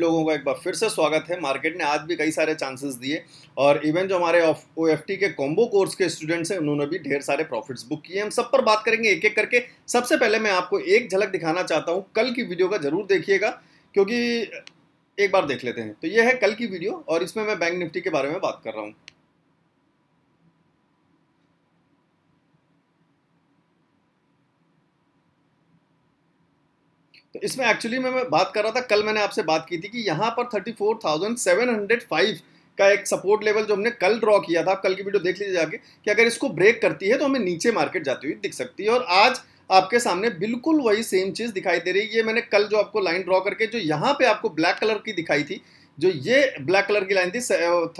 लोगों का एक बार फिर से स्वागत है मार्केट ने आज भी कई सारे चांसेस दिए और इवन जो हमारे ओ एफ टी के कॉम्बो कोर्स के स्टूडेंट्स हैं उन्होंने भी ढेर सारे प्रॉफिट्स बुक किए हम सब पर बात करेंगे एक एक करके सबसे पहले मैं आपको एक झलक दिखाना चाहता हूँ कल की वीडियो का जरूर देखिएगा क्योंकि एक बार देख लेते हैं तो ये है कल की वीडियो और इसमें मैं बैंक निफ्टी के बारे में बात कर रहा हूँ तो इसमें एक्चुअली मैं, बात कर रहा था कल मैंने आपसे बात की थी कि यहाँ पर thirty four thousand seven hundred five का एक सपोर्ट लेवल जो हमने कल ड्रॉ किया था आप कल की वीडियो देख लीजिए जाके कि अगर इसको ब्रेक करती है तो हमें नीचे मार्केट जाती हुई दिख सकती है और आज आपके सामने बिल्कुल वही सेम चीज़ दिखाई दे रही है ये मैंने कल जो आपको लाइन ड्रॉ करके जो यहाँ पे आपको ब्लैक कलर की दिखाई थी जो ये ब्लैक कलर की लाइन थी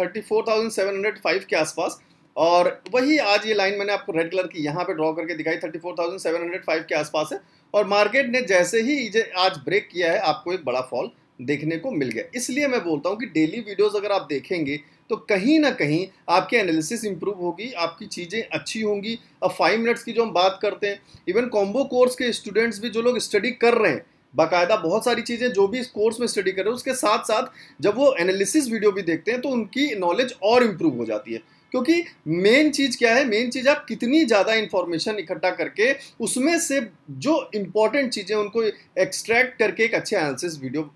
thirty four thousand seven hundred five के आसपास और वही आज ये लाइन मैंने आपको रेड कलर की यहाँ पे ड्रॉ करके दिखाई thirty four thousand seven hundred five के आसपास है और मार्केट ने जैसे ही आज ब्रेक किया है आपको एक बड़ा फॉल देखने को मिल गया इसलिए मैं बोलता हूँ कि डेली वीडियोस अगर आप देखेंगे तो कहीं ना कहीं आपकी एनालिसिस इंप्रूव होगी आपकी चीज़ें अच्छी होंगी अब फाइव मिनट्स की जो हम बात करते हैं इवन कॉम्बो कोर्स के स्टूडेंट्स भी जो लोग स्टडी कर रहे हैं बाकायदा बहुत सारी चीज़ें जो भी इस कोर्स में स्टडी कर रहे हैं उसके साथ साथ जब वो एनालिसिस वीडियो भी देखते हैं तो उनकी नॉलेज और इम्प्रूव हो जाती है क्योंकि मेन चीज़ क्या है मेन चीज़ आप कितनी ज़्यादा इंफॉर्मेशन इकट्ठा करके उसमें से जो इंपॉर्टेंट चीज़ें उनको एक्सट्रैक्ट करके एक अच्छे एनालिसिस वीडियो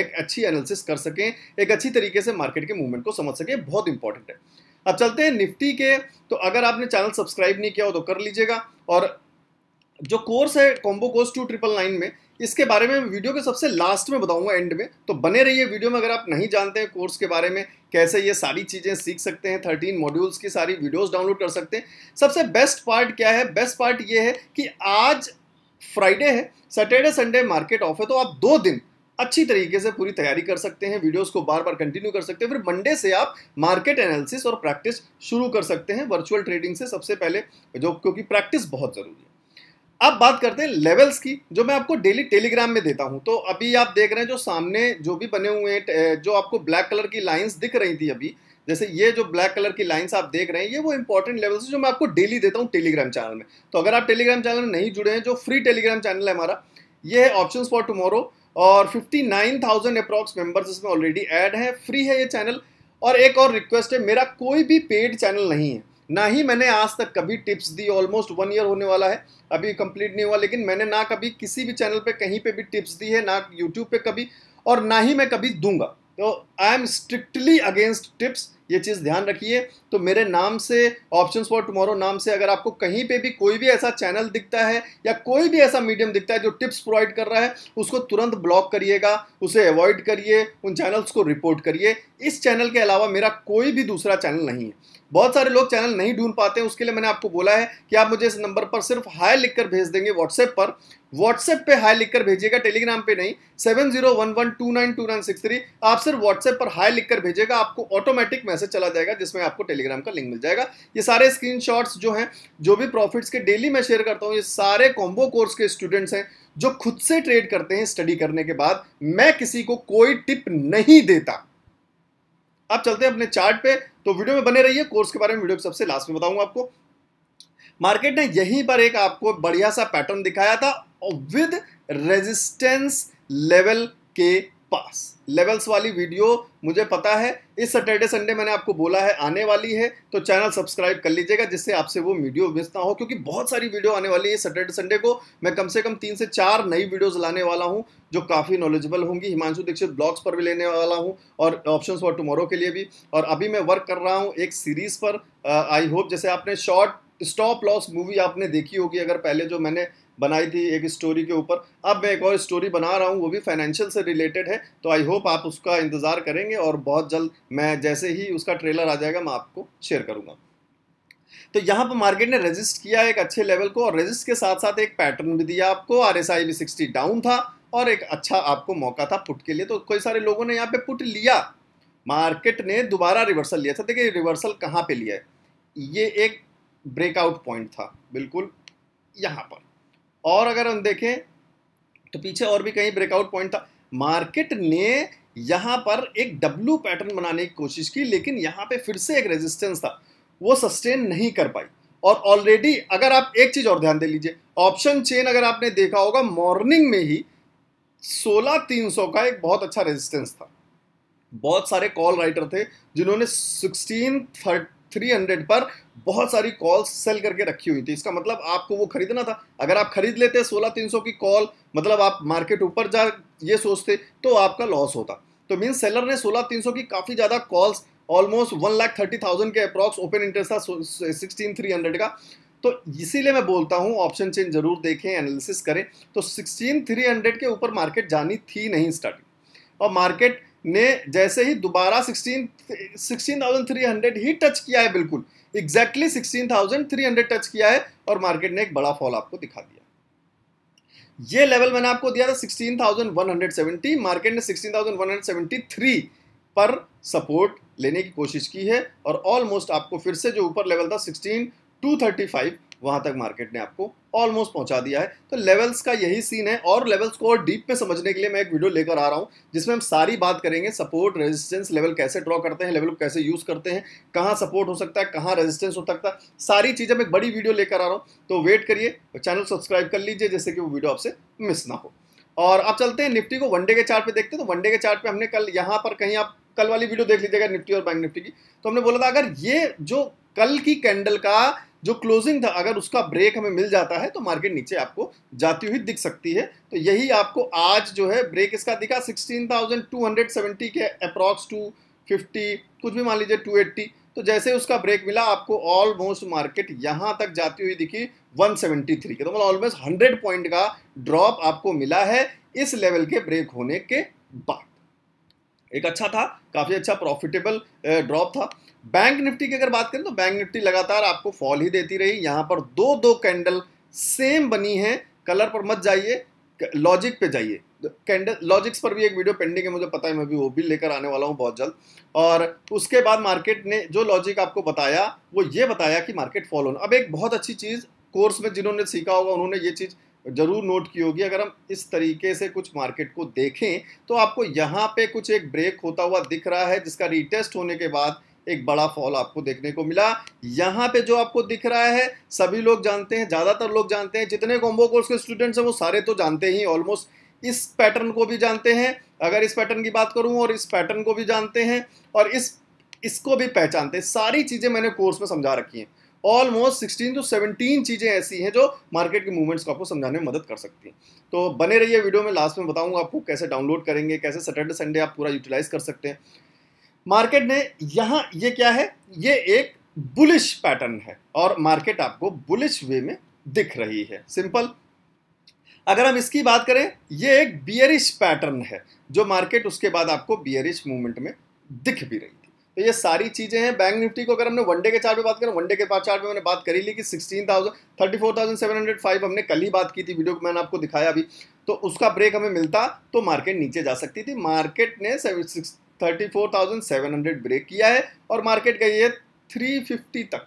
एक अच्छी एनालिसिस कर सकें एक अच्छी तरीके से मार्केट के मूवमेंट को समझ सकें बहुत इंपॉर्टेंट है अब चलते हैं निफ्टी के तो अगर आपने चैनल सब्सक्राइब नहीं किया हो तो कर लीजिएगा और जो कोर्स है combo course two triple nine में इसके बारे में वीडियो के सबसे लास्ट में बताऊंगा एंड में तो बने रहिए वीडियो में अगर आप नहीं जानते हैं कोर्स के बारे में कैसे ये सारी चीज़ें सीख सकते हैं थर्टीन मॉड्यूल्स की सारी वीडियोस डाउनलोड कर सकते हैं सबसे बेस्ट पार्ट क्या है बेस्ट पार्ट ये है कि आज फ्राइडे है सैटरडे संडे मार्केट ऑफ है तो आप दो दिन अच्छी तरीके से पूरी तैयारी कर सकते हैं वीडियोस को बार बार कंटिन्यू कर सकते हैं फिर मंडे से आप मार्केट एनालिसिस और प्रैक्टिस शुरू कर सकते हैं वर्चुअल ट्रेडिंग से सबसे पहले जो क्योंकि प्रैक्टिस बहुत ज़रूरी है अब बात करते हैं लेवल्स की जो मैं आपको डेली टेलीग्राम में देता हूं तो अभी आप देख रहे हैं जो सामने जो भी बने हुए हैं जो आपको ब्लैक कलर की लाइंस दिख रही थी अभी जैसे ये जो ब्लैक कलर की लाइंस आप देख रहे हैं ये वो इंपॉर्टेंट लेवल्स जो मैं आपको डेली देता हूँ टेलीग्राम चैनल में तो अगर आप टेलीग्राम चैनल में नहीं जुड़े हैं जो फ्री टेलीग्राम चैनल है हमारा ये है ऑप्शन फॉर टुमारो और fifty nine thousand approx members इसमें ऑलरेडी ऐड है फ्री है ये चैनल और एक और रिक्वेस्ट है मेरा कोई भी पेड चैनल नहीं है ना ही मैंने आज तक कभी टिप्स दी ऑलमोस्ट वन ईयर होने वाला है अभी कंप्लीट नहीं हुआ लेकिन मैंने ना कभी किसी भी चैनल पे कहीं पे भी टिप्स दी है ना यूट्यूब पे कभी और ना ही मैं कभी दूंगा तो I am strictly against tips ये चीज़ ध्यान रखिए तो मेरे नाम से ऑप्शन फॉर टुमारो नाम से अगर आपको कहीं पे भी कोई भी ऐसा चैनल दिखता है या कोई भी ऐसा मीडियम दिखता है जो टिप्स प्रोवाइड कर रहा है उसको तुरंत ब्लॉक करिएगा उसे अवॉइड करिए उन चैनल्स को रिपोर्ट करिए इस चैनल के अलावा मेरा कोई भी दूसरा चैनल नहीं है बहुत सारे लोग चैनल नहीं ढूंढ पाते हैं उसके लिए मैंने आपको बोला है कि आप मुझे इस नंबर पर सिर्फ हाई लिखकर भेज देंगे व्हाट्सएप पर व्हाट्सएप पे हाई लिखकर भेजिएगा टेलीग्राम पे नहीं seven zero one one two nine two nine six three आप सिर्फ व्हाट्सएप पर हाई लिखकर भेजेगा आपको ऑटोमेटिक मैसेज चला जाएगा जिसमें आपको टेलीग्राम का लिंक मिल जाएगा ये सारे स्क्रीन जो हैं जो भी प्रॉफिट्स के डेली मैं शेयर करता हूँ ये सारे कॉम्बो कोर्स के स्टूडेंट्स हैं जो खुद से ट्रेड करते हैं स्टडी करने के बाद मैं किसी को कोई टिप नहीं देता आप चलते हैं अपने चार्ट पे तो वीडियो में बने रहिए कोर्स के बारे में वीडियो में सबसे लास्ट में बताऊंगा आपको मार्केट ने यहीं पर एक आपको बढ़िया सा पैटर्न दिखाया था विद रेजिस्टेंस लेवल के पास लेवल्स वाली वीडियो मुझे पता है इस सैटरडे संडे मैंने आपको बोला है आने वाली है तो चैनल सब्सक्राइब कर लीजिएगा जिससे आपसे वो वीडियो मिस ना हो क्योंकि बहुत सारी वीडियो आने वाली है सैटरडे संडे को मैं कम से कम तीन से चार नई वीडियोज लाने वाला हूँ जो काफ़ी नॉलेजेबल होंगी हिमांशु दीक्षित ब्लॉग्स पर भी लेने वाला हूँ और ऑप्शन फॉर टुमारो के लिए भी और अभी मैं वर्क कर रहा हूँ एक सीरीज़ पर आई होप जैसे आपने शॉर्ट स्टॉप लॉस मूवी आपने देखी होगी अगर पहले जो मैंने बनाई थी एक स्टोरी के ऊपर अब मैं एक और स्टोरी बना रहा हूँ वो भी फाइनेंशियल से रिलेटेड है तो आई होप आप उसका इंतज़ार करेंगे और बहुत जल्द मैं जैसे ही उसका ट्रेलर आ जाएगा मैं आपको शेयर करूँगा तो यहाँ पर मार्केट ने रजिस्ट किया एक अच्छे लेवल को और रजिस्ट के साथ साथ एक पैटर्न भी दिया आपको आर एस आई भी सिक्सटी डाउन था और एक अच्छा आपको मौका था पुट के लिए तो कई सारे लोगों ने यहाँ पे पुट लिया मार्केट ने दोबारा रिवर्सल लिया था देखिए रिवर्सल कहाँ पे लिया है ये एक ब्रेकआउट पॉइंट था बिल्कुल यहाँ पर और अगर हम देखें तो पीछे और भी कहीं ब्रेकआउट पॉइंट था मार्केट ने यहाँ पर एक डब्लू पैटर्न बनाने की कोशिश की लेकिन यहाँ पे फिर से एक रेजिस्टेंस था वो सस्टेन नहीं कर पाई और ऑलरेडी अगर आप एक चीज़ और ध्यान दे लीजिए ऑप्शन चेन अगर आपने देखा होगा मॉर्निंग में ही सोलह तीन सौ का एक बहुत अच्छा रेजिस्टेंस था बहुत सारे कॉल राइटर थे जिन्होंने सिक्सटीन थर्ट 300 पर बहुत सारी कॉल सेल करके रखी हुई थी इसका मतलब आपको वो खरीदना था अगर आप खरीद लेते सोलह तीन सौ की कॉल मतलब आप मार्केट ऊपर जा ये सोचते तो आपका लॉस होता तो मीन सेलर ने सोलह तीन सौ की काफ़ी ज़्यादा calls almost one lakh thirty thousand के अप्रॉक्स ओपन इंटरेस्ट था सिक्सटीन थ्री हंड्रेड का तो इसीलिए मैं बोलता हूँ ऑप्शन चेंज जरूर देखें एनालिसिस करें तो सिक्सटीन थ्री हंड्रेड के ऊपर मार्केट जानी थी नहीं स्टार्टिंग और मार्केट ने जैसे ही दोबारा sixteen sixteen thousand three hundred ही टच किया है बिल्कुल exactly sixteen thousand three hundred touch किया है और मार्केट ने एक बड़ा फॉल आपको दिखा दिया ये लेवल मैंने आपको दिया था sixteen thousand one hundred seventy market ने sixteen thousand one hundred seventy three पर सपोर्ट लेने की कोशिश की है और ऑलमोस्ट आपको फिर से जो ऊपर लेवल था सिक्सटीन टू थर्टी फाइव वहां तक मार्केट ने आपको ऑलमोस्ट पहुंचा दिया है तो लेवल्स का यही सीन है और लेवल्स को और डीप में समझने के लिए मैं एक वीडियो लेकर आ रहा हूं जिसमें हम सारी बात करेंगे सपोर्ट रेजिस्टेंस लेवल कैसे ड्रॉ करते हैं लेवल कैसे यूज करते हैं कहाँ सपोर्ट हो सकता है कहाँ रेजिस्टेंस हो सकता है सारी चीज़ें मैं एक बड़ी वीडियो लेकर आ रहा हूँ तो वेट करिए चैनल सब्सक्राइब कर लीजिए जैसे कि वो वीडियो आपसे मिस ना हो और आप चलते हैं निफ्टी को वनडे के चार्ट पे देखते हैं तो वनडे के चार्ट पे हमने कल यहाँ पर कहीं आप कल वाली वीडियो देख लीजिएगा निफ्टी और बैंक निफ्टी की तो हमने बोला था अगर ये जो कल की कैंडल का जो क्लोजिंग था अगर उसका ब्रेक हमें मिल जाता है तो मार्केट नीचे आपको जाती हुई दिख सकती है तो यही आपको आज जो है ब्रेक इसका दिखा 16,270 के अप्रॉक्स 250 कुछ भी मान लीजिए 280 तो जैसे उसका ब्रेक मिला आपको ऑलमोस्ट मार्केट यहाँ तक जाती हुई दिखी 173 के तो मतलब ऑलमोस्ट हंड्रेड पॉइंट का ड्रॉप आपको मिला है इस लेवल के ब्रेक होने के बाद एक अच्छा था काफ़ी अच्छा प्रॉफिटेबल ड्रॉप था बैंक निफ्टी की अगर बात करें तो बैंक निफ्टी लगातार आपको फॉल ही देती रही यहाँ पर दो दो कैंडल सेम बनी है कलर पर मत जाइए लॉजिक पे जाइए कैंडल लॉजिक्स पर भी एक वीडियो पेंडिंग है मुझे पता है मैं भी वो भी लेकर आने वाला हूँ बहुत जल्द और उसके बाद मार्केट ने जो लॉजिक आपको बताया वो ये बताया कि मार्केट फॉल होना अब एक बहुत अच्छी चीज़ कोर्स में जिन्होंने सीखा होगा उन्होंने ये चीज़ जरूर नोट की होगी अगर हम इस तरीके से कुछ मार्केट को देखें तो आपको यहाँ पे कुछ एक ब्रेक होता हुआ दिख रहा है जिसका रिटेस्ट होने के बाद एक बड़ा फॉल आपको देखने को मिला यहाँ पे जो आपको दिख रहा है सभी लोग जानते हैं ज़्यादातर लोग जानते हैं जितने कॉम्बो कोर्स के स्टूडेंट्स हैं वो सारे तो जानते ही ऑलमोस्ट इस पैटर्न को भी जानते हैं अगर इस पैटर्न की बात करूँ और इस पैटर्न को भी जानते हैं और इस इसको भी पहचानते हैं सारी चीज़ें मैंने कोर्स में समझा रखी हैं ऑलमोस्ट सिक्सटीन टू सेवनटीन चीज़ें ऐसी हैं जो मार्केट के मूवमेंट्स को आपको समझाने में मदद कर सकती हैं तो बने रहिए वीडियो में लास्ट में बताऊँगा आपको कैसे डाउनलोड करेंगे कैसे सैटरडे संडे आप पूरा यूटिलाइज कर सकते हैं मार्केट ने यहाँ ये क्या है ये एक बुलिश पैटर्न है और मार्केट आपको बुलिश वे में दिख रही है सिंपल अगर हम इसकी बात करें ये एक बियरिश पैटर्न है जो मार्केट उसके बाद आपको बियरिश मूवमेंट में दिख भी रही थी तो ये सारी चीज़ें हैं बैंक निफ्टी को अगर हमने वनडे के चार्ट में बात करें वनडे के चार्ट में मैंने बात करी ली कि sixteen thousand thirty four thousand seven hundred five हमने कल ही बात की थी वीडियो को मैंने आपको दिखाया अभी तो उसका ब्रेक हमें मिलता तो मार्केट नीचे जा सकती थी मार्केट ने सेवन सिक्स 34,700 ब्रेक किया है और मार्केट गई है 350 तक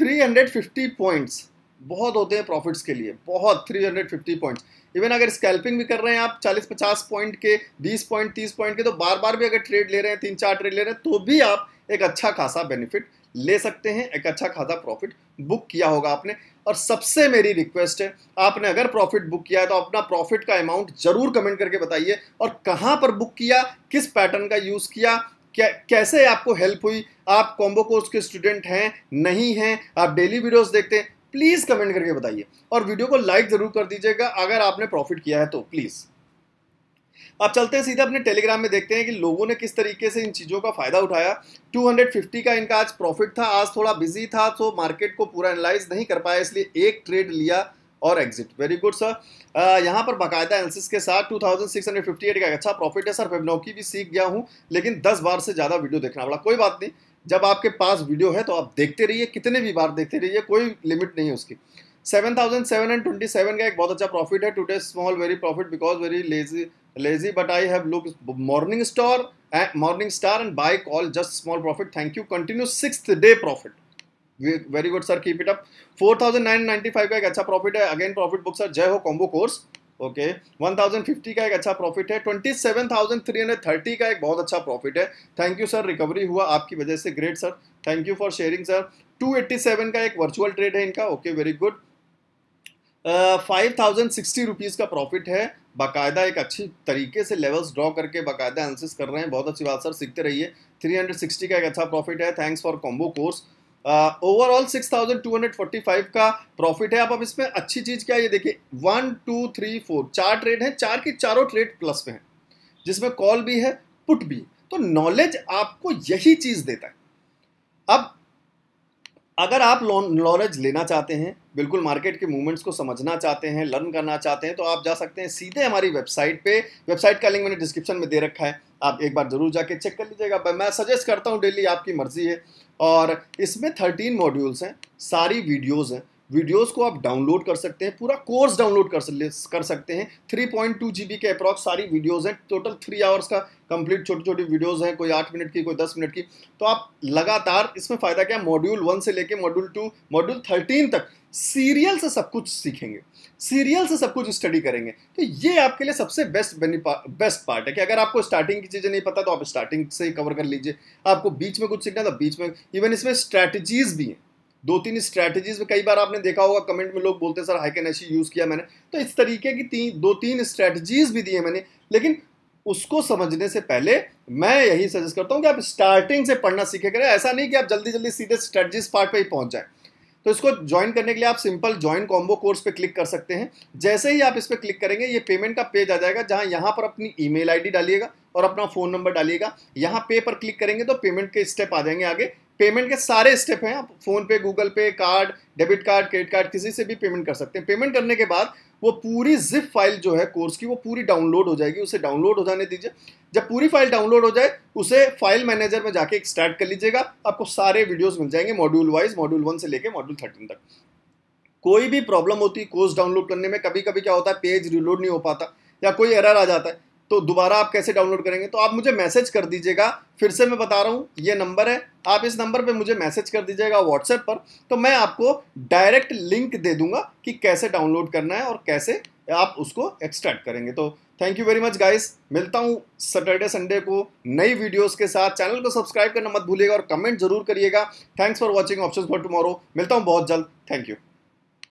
350 पॉइंट्स बहुत होते हैं प्रॉफिट्स के लिए बहुत 350 पॉइंट्स इवन अगर स्कैल्पिंग भी कर रहे हैं आप 40-50 पॉइंट के 20 पॉइंट 30 पॉइंट के तो बार बार भी अगर ट्रेड ले रहे हैं तीन चार ट्रेड ले रहे हैं तो भी आप एक अच्छा खासा बेनिफिट ले सकते हैं एक अच्छा खासा प्रॉफिट बुक किया होगा आपने और सबसे मेरी रिक्वेस्ट है आपने अगर प्रॉफिट बुक किया है तो अपना प्रॉफिट का अमाउंट जरूर कमेंट करके बताइए और कहाँ पर बुक किया किस पैटर्न का यूज़ किया क्या कैसे आपको हेल्प हुई आप कॉम्बो कोर्स के स्टूडेंट हैं नहीं हैं आप डेली वीडियोस देखते हैं प्लीज़ कमेंट करके बताइए और वीडियो को लाइक ज़रूर कर दीजिएगा अगर आपने प्रॉफिट किया है तो प्लीज़ अब चलते हैं सीधे अपने टेलीग्राम में देखते हैं कि लोगों ने किस तरीके से इन चीज़ों का फायदा उठाया 250 का इनका आज प्रॉफिट था आज थोड़ा बिजी था तो मार्केट को पूरा एनालाइज नहीं कर पाया इसलिए एक ट्रेड लिया और एग्जिट वेरी गुड सर यहाँ पर बाकायदा एनसिस के साथ 2658 का अच्छा प्रॉफिट है सर नौकी भी सीख गया हूँ लेकिन दस बार से ज़्यादा वीडियो देखना पड़ा कोई बात नहीं जब आपके पास वीडियो है तो आप देखते रहिए कितने भी बार देखते रहिए कोई लिमिट नहीं है उसकी seven thousand seven hundred twenty seven का एक बहुत अच्छा प्रॉफिट है today small very profit because very lazy lazy but I have look morning star morning star and buy call just small profit thank you continue six day profit very good sir keep it up 4995 का एक अच्छा profit है again profit book sir जय हो combo course okay okay. 1050 का एक अच्छा profit है 27330 का एक बहुत अच्छा प्रॉफिट है थैंक यू सर रिकवरी हुआ आपकी वजह से great sir thank you for sharing sir 287 का एक वर्चुअल ट्रेड है इनका okay very good five thousand sixty rupees का प्रॉफिट है बाकायदा एक अच्छी तरीके से लेवल्स ड्रॉ करके बाकायदा एनालिसिस कर रहे हैं बहुत अच्छी बात सर सीखते रहिए थ्री हंड्रेड सिक्सटी का एक अच्छा प्रॉफिट है thanks for combo course overall six thousand two hundred forty five का प्रॉफिट है आप अब इसमें अच्छी चीज़ क्या है ये देखिए वन टू थ्री फोर चार ट्रेड हैं चार की चारों ट्रेड प्लस में है जिसमें कॉल भी है पुट भी तो नॉलेज आपको यही चीज़ देता है अब अगर आप नॉलेज लेना चाहते हैं बिल्कुल मार्केट के मूवमेंट्स को समझना चाहते हैं लर्न करना चाहते हैं तो आप जा सकते हैं सीधे हमारी वेबसाइट पे वेबसाइट का लिंक मैंने डिस्क्रिप्शन में दे रखा है आप एक बार ज़रूर जाके चेक कर लीजिएगा मैं सजेस्ट करता हूँ डेली आपकी मर्ज़ी है और इसमें थर्टीन मॉड्यूल्स हैं सारी वीडियोज़ हैं वीडियोस को आप डाउनलोड कर सकते हैं पूरा कोर्स डाउनलोड कर कर सकते हैं थ्री पॉइंट टू जी के अप्रॉक्स सारी वीडियोस हैं टोटल थ्री आवर्स का कंप्लीट छोटी छोटी वीडियोस हैं कोई आठ मिनट की कोई दस मिनट की तो आप लगातार इसमें फ़ायदा क्या है मॉड्यूल वन से लेके मॉड्यूल टू मॉड्यूल थर्टीन तक सीरियल से सब कुछ सीखेंगे सीरियल से सब कुछ स्टडी करेंगे तो ये आपके लिए सबसे बेस्ट बेस्ट पार्ट है कि अगर आपको स्टार्टिंग की चीज़ें नहीं पता तो आप स्टार्टिंग से ही कवर कर लीजिए आपको बीच में कुछ सीखना है तो बीच में इवन इसमें स्ट्रैटेजीज भी हैं दो तीन स्ट्रैटेजीज में कई बार आपने देखा होगा कमेंट में लोग बोलते हैं सर हाई कैन यूज़ किया मैंने तो इस तरीके की तीन दो तीन स्ट्रैटेजीज भी दी है मैंने लेकिन उसको समझने से पहले मैं यही सजेस्ट करता हूँ कि आप स्टार्टिंग से पढ़ना सीखे करें ऐसा नहीं कि आप जल्दी जल्दी सीधे स्ट्रेटजीज पार्ट पर ही पहुँच जाए तो इसको ज्वाइन करने के लिए आप सिंपल ज्वाइन कॉम्बो कोर्स पे क्लिक कर सकते हैं जैसे ही आप इस पर क्लिक करेंगे ये पेमेंट का पेज आ जाएगा जहाँ यहाँ पर अपनी ईमेल आईडी डालिएगा और अपना फ़ोन नंबर डालिएगा यहाँ पे पर क्लिक करेंगे तो पेमेंट के स्टेप आ जाएंगे आगे पेमेंट के सारे स्टेप हैं आप phone PhonePe Google Pay card debit card credit card किसी से भी पेमेंट कर सकते हैं पेमेंट करने के बाद वो पूरी जिप फाइल जो है कोर्स की वो पूरी डाउनलोड हो जाएगी उसे डाउनलोड हो जाने दीजिए जब पूरी फाइल डाउनलोड हो जाए उसे फाइल मैनेजर में जाके स्टार्ट कर लीजिएगा आपको सारे वीडियोस मिल जाएंगे मॉड्यूल वाइज मॉड्यूल वन से लेके मॉड्यूल थर्टीन तक कोई भी प्रॉब्लम होती है कोर्स डाउनलोड करने में कभी कभी क्या होता है पेज रिलोड नहीं हो पाता या कोई एरर आ जाता है तो दोबारा आप कैसे डाउनलोड करेंगे तो आप मुझे मैसेज कर दीजिएगा फिर से मैं बता रहा हूँ ये नंबर है आप इस नंबर पे मुझे मैसेज कर दीजिएगा व्हाट्सएप पर तो मैं आपको डायरेक्ट लिंक दे दूंगा कि कैसे डाउनलोड करना है और कैसे आप उसको एक्सट्रैक्ट करेंगे तो thank you very much guys मिलता हूँ सैटरडे संडे को नई वीडियोस के साथ चैनल को सब्सक्राइब करना मत भूलिएगा और कमेंट जरूर करिएगा thanks for watching option for tomorrow मिलता हूँ बहुत जल्द थैंक यू